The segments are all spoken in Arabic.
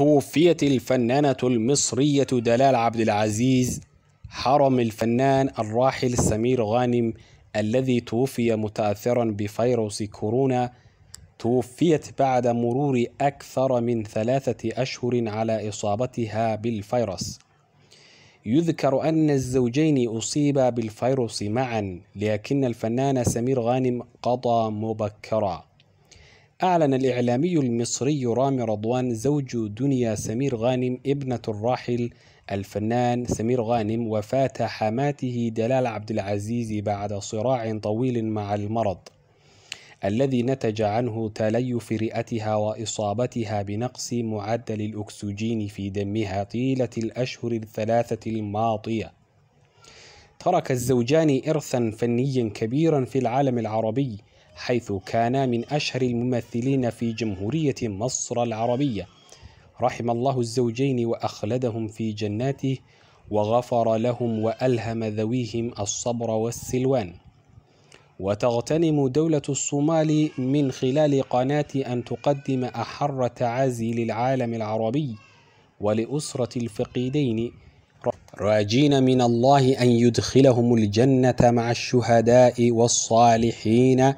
توفيت الفنانة المصرية دلال عبد العزيز حرم الفنان الراحل سمير غانم الذي توفي متأثرا بفيروس كورونا توفيت بعد مرور أكثر من ثلاثة أشهر على إصابتها بالفيروس يذكر أن الزوجين أصيبا بالفيروس معا لكن الفنان سمير غانم قضى مبكرا أعلن الإعلامي المصري رامي رضوان زوج دنيا سمير غانم ابنة الراحل الفنان سمير غانم وفاة حماته دلال عبد العزيز بعد صراع طويل مع المرض الذي نتج عنه تليف رئتها وإصابتها بنقص معدل الأكسجين في دمها طيلة الأشهر الثلاثة الماضية ترك الزوجان إرثا فنيا كبيرا في العالم العربي حيث كانا من أشهر الممثلين في جمهورية مصر العربية رحم الله الزوجين وأخلدهم في جناته وغفر لهم وألهم ذويهم الصبر والسلوان وتغتنم دولة الصومال من خلال قناة أن تقدم أحر تعازي للعالم العربي ولأسرة الفقيدين راجين من الله أن يدخلهم الجنة مع الشهداء والصالحين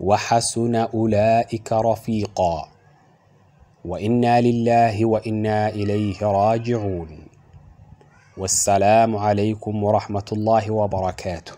وحسن أولئك رفيقا وإنا لله وإنا إليه راجعون والسلام عليكم ورحمة الله وبركاته